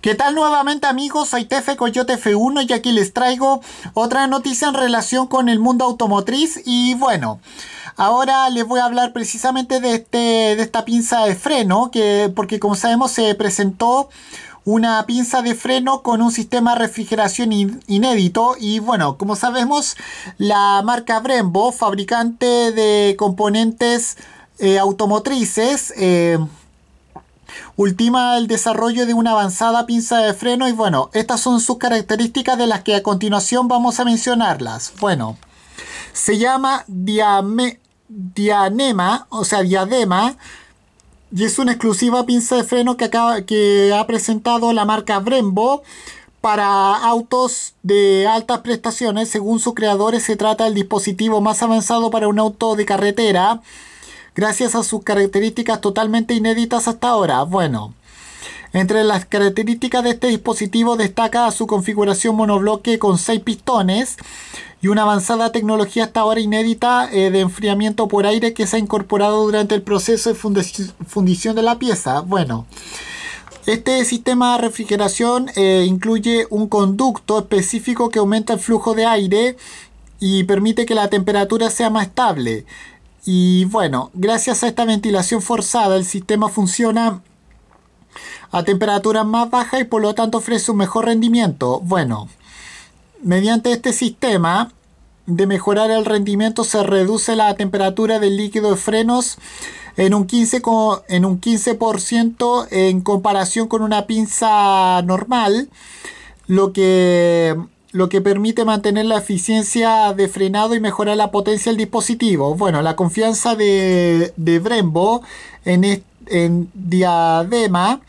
¿Qué tal nuevamente amigos? Soy Tefe Coyote F1 y aquí les traigo otra noticia en relación con el mundo automotriz y bueno, ahora les voy a hablar precisamente de, este, esta pinza de freno que porque como sabemos se presentó una pinza de freno con un sistema de refrigeración inédito y bueno, como sabemos la marca Brembo, fabricante de componentes eh, automotrices, eh, Ultima el desarrollo de una avanzada pinza de freno y bueno, estas son sus características de las que a continuación vamos a mencionarlas. Bueno, se llama Dianema, o sea, Diadema, y es una exclusiva pinza de freno que, acaba, que ha presentado la marca Brembo para autos de altas prestaciones. Según sus creadores, se trata del dispositivo más avanzado para un auto de carretera gracias a sus características totalmente inéditas hasta ahora. Bueno, entre las características de este dispositivo destaca su configuración monobloque con 6 pistones y una avanzada tecnología hasta ahora inédita eh, de enfriamiento por aire que se ha incorporado durante el proceso de fundición de la pieza. Bueno, este sistema de refrigeración eh, incluye un conducto específico que aumenta el flujo de aire y permite que la temperatura sea más estable. Y bueno, gracias a esta ventilación forzada el sistema funciona a temperaturas más bajas y por lo tanto ofrece un mejor rendimiento. Bueno, mediante este sistema de mejorar el rendimiento se reduce la temperatura del líquido de frenos en un 15%, en, un 15 en comparación con una pinza normal, lo que lo que permite mantener la eficiencia de frenado y mejorar la potencia del dispositivo. Bueno, la confianza de, Brembo en, en Diadema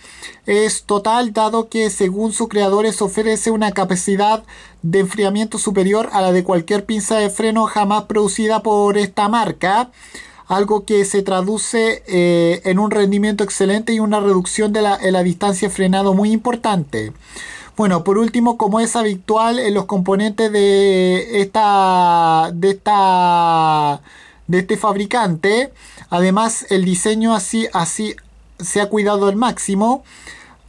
es total dado que según sus creadores ofrece una capacidad de enfriamiento superior a la de cualquier pinza de freno jamás producida por esta marca algo que se traduce eh, en un rendimiento excelente y una reducción de la, de la distancia de frenado muy importante. Bueno, por último, como es habitual, en los componentes de esta, de esta, de este fabricante, además el diseño así, así se ha cuidado al máximo,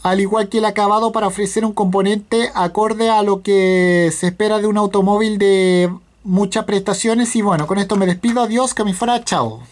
al igual que el acabado para ofrecer un componente acorde a lo que se espera de un automóvil de muchas prestaciones. Y bueno, con esto me despido, adiós, que chao.